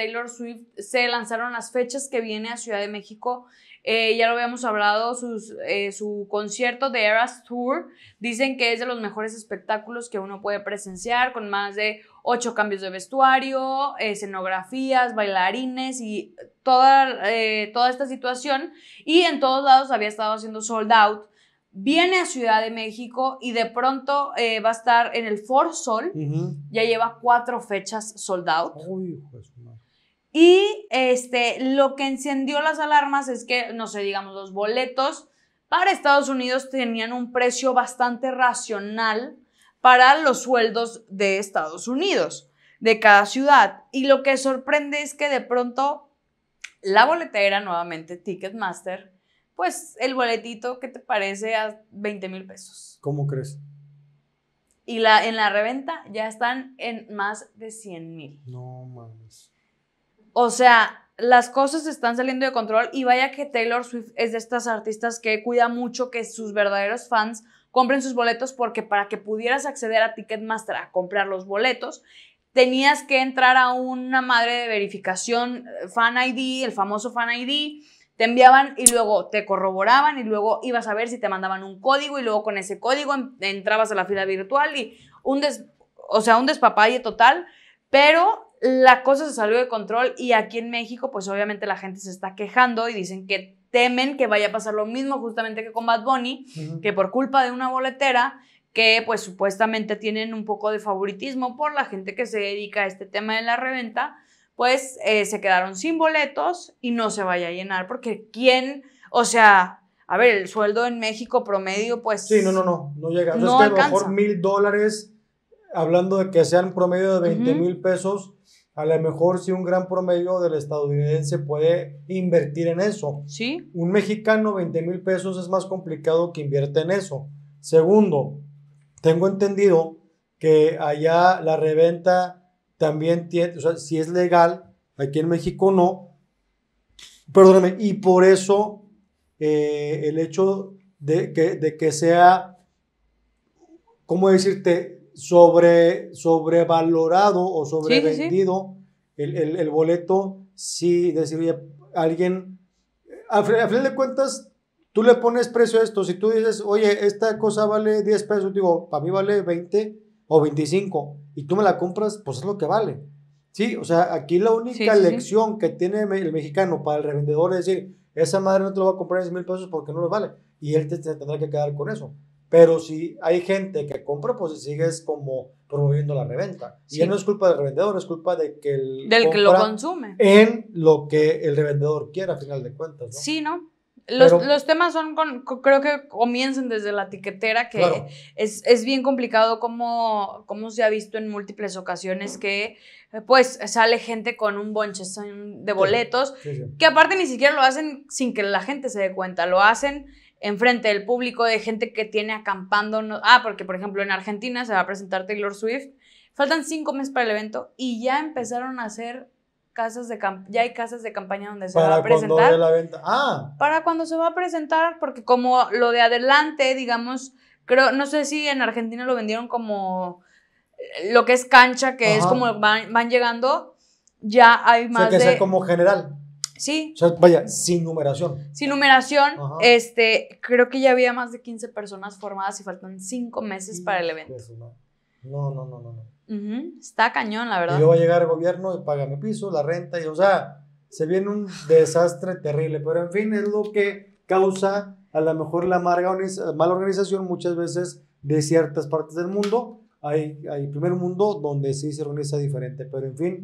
Taylor Swift se lanzaron las fechas que viene a Ciudad de México. Eh, ya lo habíamos hablado, sus, eh, su concierto de Eras Tour dicen que es de los mejores espectáculos que uno puede presenciar, con más de ocho cambios de vestuario, escenografías, bailarines y toda, eh, toda esta situación. Y en todos lados había estado haciendo sold out viene a Ciudad de México y de pronto va a estar en el For Sol. Ya lleva cuatro fechas sold out. Y este, lo que encendió las alarmas es que, no sé, digamos, los boletos para Estados Unidos tenían un precio bastante racional para los sueldos de Estados Unidos, de cada ciudad. Y lo que sorprende es que de pronto la boletera, nuevamente Ticketmaster, pues el boletito que te parece a 20 mil pesos. ¿Cómo crees? Y la, en la reventa ya están en más de 100 mil. No mames. O sea, las cosas están saliendo de control y vaya que Taylor Swift es de estas artistas que cuida mucho que sus verdaderos fans compren sus boletos porque para que pudieras acceder a Ticketmaster a comprar los boletos, tenías que entrar a una madre de verificación eh, Fan ID, el famoso Fan ID, te enviaban y luego te corroboraban y luego ibas a ver si te mandaban un código y luego con ese código entrabas a la fila virtual y un des, o sea, un despapalle total, pero la cosa se salió de control y aquí en México, pues obviamente la gente se está quejando y dicen que temen que vaya a pasar lo mismo justamente que con Bad Bunny, que por culpa de una boletera que pues supuestamente tienen un poco de favoritismo por la gente que se dedica a este tema de la reventa, pues eh, se quedaron sin boletos y no se vaya a llenar, porque quién, o sea, a ver, el sueldo en México promedio pues... Sí, no, no, no, no llega. No a lo mejor mil dólares hablando de que sea un promedio de 20 mil pesos, a lo mejor si un gran promedio del estadounidense puede invertir en eso. Sí. Un mexicano 20 mil pesos es más complicado que invierte en eso. Segundo, tengo entendido que allá la reventa también tiene, o sea, si es legal, aquí en México no. Perdóname, y por eso eh, el hecho de que, de que sea, ¿cómo decirte? sobre, sobrevalorado o sobrevendido el, boleto si decir, alguien, eh, a, fin de cuentas, tú le pones precio a esto, si tú dices, oye, esta cosa vale 10 pesos, digo, para mí vale 20 o 25, y tú me la compras, pues es lo que vale. Sí, o sea, aquí la única lección que tiene el mexicano para el revendedor es decir, esa madre no te lo va a comprar en mil pesos porque no lo vale, y él tendrá que quedar con eso. Pero si hay gente que compra, pues sigues como promoviendo la reventa. Y ya no es culpa del revendedor, es culpa de que el. Del que lo consume. En lo que el revendedor quiera, a final de cuentas. ¿no? Sí, ¿no? Los, temas son, creo que comienzan desde la tiquetera, que es, bien complicado como, como se ha visto en múltiples ocasiones que eh, pues sale gente con un bonche de boletos, que aparte ni siquiera lo hacen sin que la gente se dé cuenta, lo hacen enfrente del público, de gente que tiene acampando. ah, porque por ejemplo en Argentina se va a presentar Taylor Swift, faltan cinco meses para el evento y ya empezaron a hacer casas de ya hay casas de campaña donde se va a presentar. Ah. Para cuando se va a presentar, porque como lo de adelante, digamos, creo, no sé si en Argentina lo vendieron como eh, lo que es cancha, que es como van, van, llegando, ya hay más o que sea como general. Sí. O sea, vaya, sin numeración. Sin numeración, este, creo que ya había más de 15 personas formadas y faltan 5 meses para el evento. No, no, no, no. no. Está cañón, la verdad. Y luego va a llegar el gobierno y paga mi piso, la renta, y o sea, se viene un desastre terrible. Pero en fin, es lo que causa a lo mejor la mala organización muchas veces de ciertas partes del mundo. Hay, hay primer mundo donde sí se organiza diferente, pero en fin.